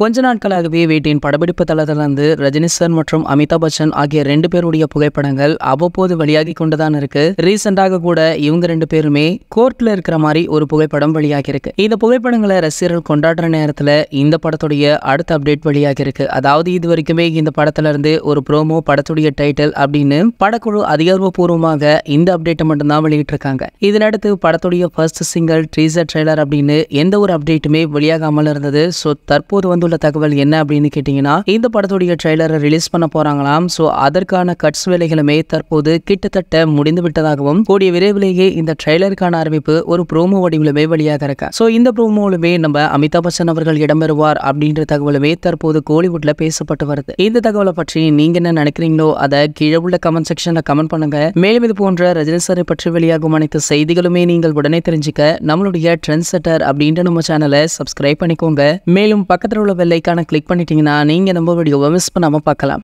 கொஞ்ச நாட்களாகவே வீட்டின் படப்பிடிப்பு தளத்திலிருந்து ரஜினி சார் மற்றும் அமிதாப் பச்சன் ஆகிய ரெண்டு பேருடைய புகைப்படங்கள் அவ்வப்போது வெளியாகி கொண்டுதான் இருக்கு ரீசெண்டாக கூட இவங்க ரெண்டு பேருமே கோர்ட்ல இருக்கிற மாதிரி ஒரு புகைப்படம் வெளியாகி இருக்கு இந்த புகைப்படங்களை ரசிகர்கள் கொண்டாடுற நேரத்துல இந்த படத்துடைய அடுத்த அப்டேட் வெளியாகி இருக்கு அதாவது இது வரைக்குமே இந்த படத்துல இருந்து ஒரு ப்ரோமோ படத்துடைய டைட்டில் அப்படின்னு படக்குழு அதிகாரப்பூர்வமாக இந்த அப்டேட்டை மட்டும்தான் வெளியிட்டிருக்காங்க இதனடுத்து படத்துடைய ஃபர்ஸ்ட் சிங்கிள் ட்ரீசர் ட்ரெய்லர் அப்படின்னு எந்த ஒரு அப்டேட்டுமே வெளியாகாமல் இருந்தது ஸோ தற்போது வந்து உள்ள தகவல் என்ன அப்படின்னு கேட்டீங்கன்னா இந்த படத்துடைய ட்ரெய்லரை ரிலீஸ் பண்ண போறாங்களாம் ஸோ அதற்கான கட்ஸ் வேலைகளுமே தற்போது கிட்டத்தட்ட முடிந்து விட்டதாகவும் கூடிய விரைவிலேயே இந்த ட்ரெய்லருக்கான அறிவிப்பு ஒரு ப்ரோமோ வடிவிலுமே வெளியாக இருக்க ஸோ இந்த ப்ரோமோவிலுமே நம்ம அமிதாப் பச்சன் அவர்கள் இடம்பெறுவார் அப்படின்ற தகவலுமே தற்போது கோலிவுட்ல பேசப்பட்டு வருது இந்த தகவலை பற்றி நீங்க என்ன நினைக்கிறீங்களோ அதை கீழே உள்ள கமெண்ட் செக்ஷன்ல கமெண்ட் பண்ணுங்க மேலும் இது போன்ற ரஜினி சாரை பற்றி வெளியாகும் அனைத்து செய்திகளுமே நீங்கள் உடனே தெரிஞ்சுக்க நம்மளுடைய ட்ரெண்ட் செட்டர் அப்படின்ற நம்ம சேனலை சப்ஸ்கிரைப் பண்ணிக்கோங்க மேலும் பக்கத்தில் உள்ள பெல் கிளிக் பண்ணிட்டீங்கன்னா நீங்கள் நம்ம வீடியோவை மிஸ் பண்ணாமல் பார்க்கலாம்